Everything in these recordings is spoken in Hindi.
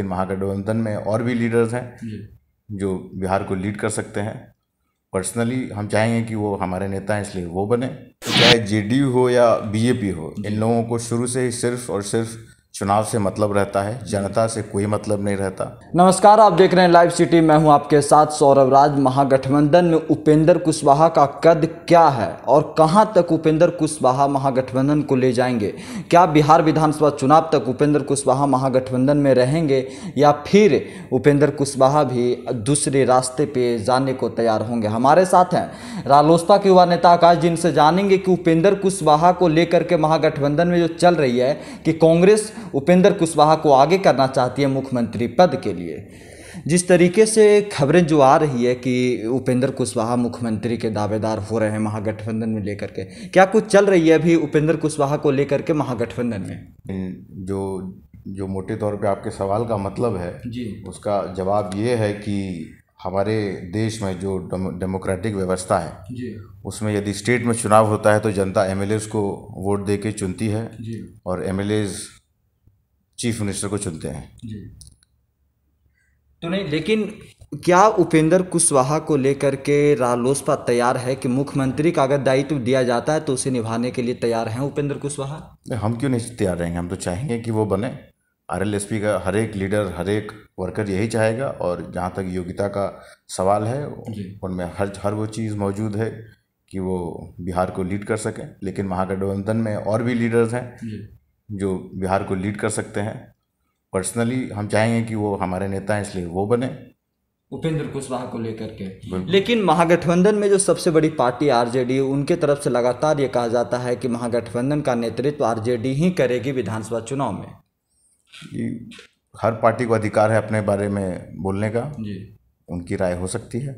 लेकिन महागठबंधन में और भी लीडर्स हैं जो बिहार को लीड कर सकते हैं पर्सनली हम चाहेंगे कि वो हमारे नेता हैं इसलिए वो बने चाहे जे हो या बीजेपी हो इन लोगों को शुरू से ही सिर्फ और सिर्फ चुनाव से मतलब रहता है जनता से कोई मतलब नहीं रहता नमस्कार आप देख रहे हैं लाइव सिटी मैं हूं आपके साथ सौरभ राज महागठबंधन में उपेंद्र कुशवाहा का कद क्या है और कहां तक उपेंद्र कुशवाहा महागठबंधन को ले जाएंगे क्या बिहार विधानसभा चुनाव तक उपेंद्र कुशवाहा महागठबंधन में रहेंगे या फिर उपेंद्र कुशवाहा भी दूसरे रास्ते पर जाने को तैयार होंगे हमारे साथ हैं रालोसपा के युवा नेता आकाश जिनसे जानेंगे कि उपेंद्र कुशवाहा को लेकर के महागठबंधन में जो चल रही है कि कांग्रेस उपेंद्र कुशवाहा को आगे करना चाहती है मुख्यमंत्री पद के लिए जिस तरीके से खबरें जो आ रही है कि उपेंद्र कुशवाहा मुख्यमंत्री के दावेदार हो रहे हैं महागठबंधन में लेकर के क्या कुछ चल रही है अभी उपेंद्र कुशवाहा को लेकर के महागठबंधन में जो जो मोटे तौर पे आपके सवाल का मतलब है जी उसका जवाब ये है कि हमारे देश में जो डेमोक्रेटिक व्यवस्था है जी। उसमें यदि स्टेट में चुनाव होता है तो जनता एम को वोट दे के चुनती है और एम चीफ मिनिस्टर को चुनते हैं जी तो नहीं लेकिन क्या उपेंद्र कुशवाहा को लेकर के रालोसपा तैयार है कि मुख्यमंत्री का अगर दायित्व दिया जाता है तो उसे निभाने के लिए तैयार हैं उपेंद्र कुशवाहा हम क्यों नहीं तैयार रहेंगे हम तो चाहेंगे कि वो बने पी का हर एक लीडर हर एक वर्कर यही चाहेगा और जहाँ तक योग्यता का सवाल है उनमें हर हर वो चीज़ मौजूद है कि वो बिहार को लीड कर सकें लेकिन महागठबंधन में और भी लीडर्स हैं जो बिहार को लीड कर सकते हैं पर्सनली हम चाहेंगे कि वो हमारे नेता हैं इसलिए वो बने उपेंद्र कुशवाहा को लेकर के लेकिन महागठबंधन में जो सबसे बड़ी पार्टी आरजेडी उनके तरफ से लगातार ये कहा जाता है कि महागठबंधन का नेतृत्व आरजेडी ही करेगी विधानसभा चुनाव में हर पार्टी को अधिकार है अपने बारे में बोलने का जी उनकी राय हो सकती है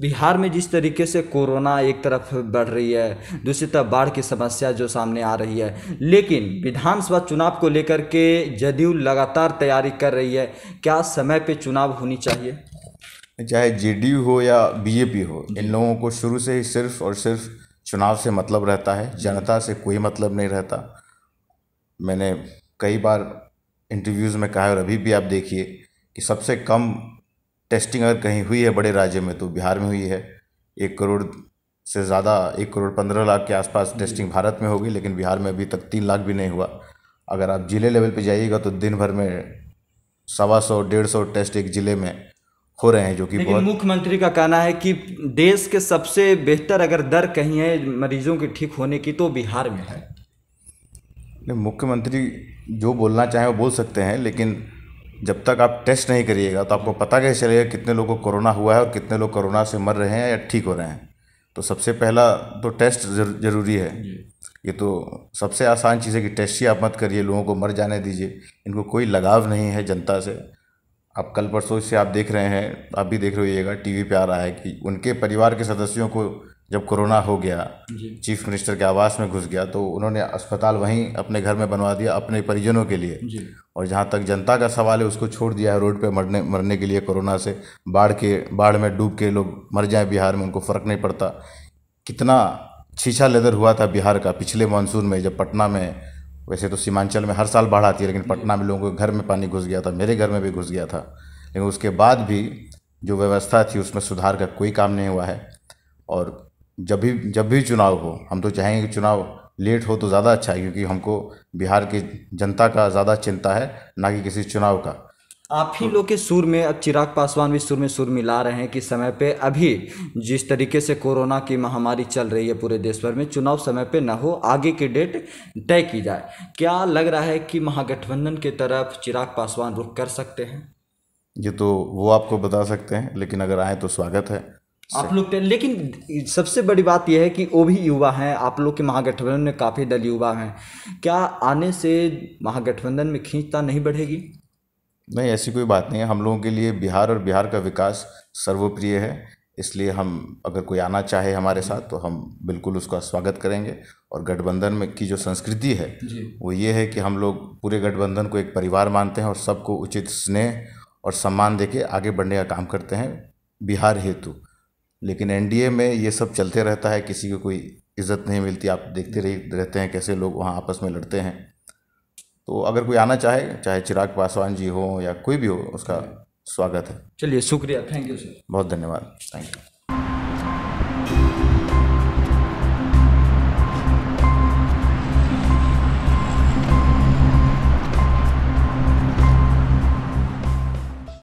बिहार में जिस तरीके से कोरोना एक तरफ बढ़ रही है दूसरी तरफ बाढ़ की समस्या जो सामने आ रही है लेकिन विधानसभा चुनाव को लेकर के जदयू लगातार तैयारी कर रही है क्या समय पे चुनाव होनी चाहिए चाहे जेडीयू हो या बीजेपी हो इन लोगों को शुरू से ही सिर्फ और सिर्फ चुनाव से मतलब रहता है जनता से कोई मतलब नहीं रहता मैंने कई बार इंटरव्यूज़ में कहा और अभी भी आप देखिए कि सबसे कम टेस्टिंग अगर कहीं हुई है बड़े राज्य में तो बिहार में हुई है एक करोड़ से ज़्यादा एक करोड़ पंद्रह लाख के आसपास टेस्टिंग भारत में होगी लेकिन बिहार में अभी तक तीन लाख भी नहीं हुआ अगर आप ज़िले लेवल पे जाइएगा तो दिन भर में सवा सौ डेढ़ सौ टेस्ट एक ज़िले में हो रहे हैं जो कि बहुत मुख्यमंत्री का कहना है कि देश के सबसे बेहतर अगर दर कहीं है मरीजों के ठीक होने की तो बिहार में है मुख्यमंत्री जो बोलना चाहें वो बोल सकते हैं लेकिन जब तक आप टेस्ट नहीं करिएगा तो आपको पता कैसे चलेगा कितने लोगों को कोरोना हुआ है और कितने लोग कोरोना से मर रहे हैं या ठीक हो रहे हैं तो सबसे पहला तो टेस्ट ज़रूरी है ये तो सबसे आसान चीज़ है कि टेस्ट ही आप मत करिए लोगों को मर जाने दीजिए इनको कोई लगाव नहीं है जनता से आप कल परसों से आप देख रहे हैं आप भी देख रहिएगा टी वी पर आ रहा है कि उनके परिवार के सदस्यों को जब कोरोना हो गया चीफ मिनिस्टर के आवास में घुस गया तो उन्होंने अस्पताल वहीं अपने घर में बनवा दिया अपने परिजनों के लिए और जहाँ तक जनता का सवाल है उसको छोड़ दिया है रोड पे मरने मरने के लिए कोरोना से बाढ़ के बाढ़ में डूब के लोग मर जाए बिहार में उनको फ़र्क नहीं पड़ता कितना छीछा लेदर हुआ था बिहार का पिछले मानसून में जब पटना में वैसे तो सीमांचल में हर साल बाढ़ आती है लेकिन पटना में लोगों के घर में पानी घुस गया था मेरे घर में भी घुस गया था लेकिन उसके बाद भी जो व्यवस्था थी उसमें सुधार का कोई काम नहीं हुआ है और जब भी जब भी चुनाव हो हम तो चाहेंगे कि चुनाव लेट हो तो ज़्यादा अच्छा है क्योंकि हमको बिहार की जनता का ज़्यादा चिंता है ना कि किसी चुनाव का आप ही लोग के सुर में अब चिराग पासवान भी सुर में सुर मिला रहे हैं कि समय पे अभी जिस तरीके से कोरोना की महामारी चल रही है पूरे देश भर में चुनाव समय पे ना हो आगे की डेट तय की जाए क्या लग रहा है कि महागठबंधन के तरफ चिराग पासवान रुख कर सकते हैं ये तो वो आपको बता सकते हैं लेकिन अगर आए तो स्वागत है आप लोग लेकिन सबसे बड़ी बात यह है कि वो भी युवा हैं आप लोग के महागठबंधन में काफ़ी दल युवा हैं क्या आने से महागठबंधन में खींचता नहीं बढ़ेगी नहीं ऐसी कोई बात नहीं है हम लोगों के लिए बिहार और बिहार का विकास सर्वप्रिय है इसलिए हम अगर कोई आना चाहे हमारे साथ तो हम बिल्कुल उसका स्वागत करेंगे और गठबंधन में की जो संस्कृति है वो ये है कि हम लोग पूरे गठबंधन को एक परिवार मानते हैं और सबको उचित स्नेह और सम्मान देके आगे बढ़ने का काम करते हैं बिहार हेतु लेकिन एनडीए में ये सब चलते रहता है किसी को कोई इज्जत नहीं मिलती आप देखते रह रहते हैं कैसे लोग वहाँ आपस में लड़ते हैं तो अगर कोई आना चाहे चाहे चिराग पासवान जी हो या कोई भी हो उसका स्वागत है चलिए शुक्रिया थैंक यू सर बहुत धन्यवाद थैंक यू